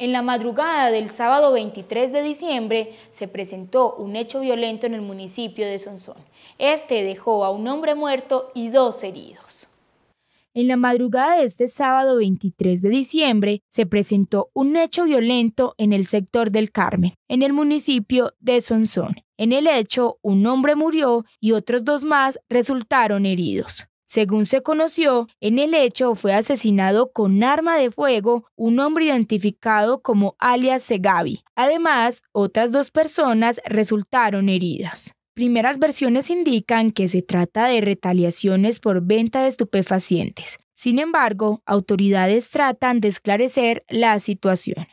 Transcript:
En la madrugada del sábado 23 de diciembre se presentó un hecho violento en el municipio de Sonsón. Este dejó a un hombre muerto y dos heridos. En la madrugada de este sábado 23 de diciembre se presentó un hecho violento en el sector del Carmen, en el municipio de Sonsón. En el hecho, un hombre murió y otros dos más resultaron heridos. Según se conoció, en el hecho fue asesinado con arma de fuego un hombre identificado como alias Segavi. Además, otras dos personas resultaron heridas. Primeras versiones indican que se trata de retaliaciones por venta de estupefacientes. Sin embargo, autoridades tratan de esclarecer la situación.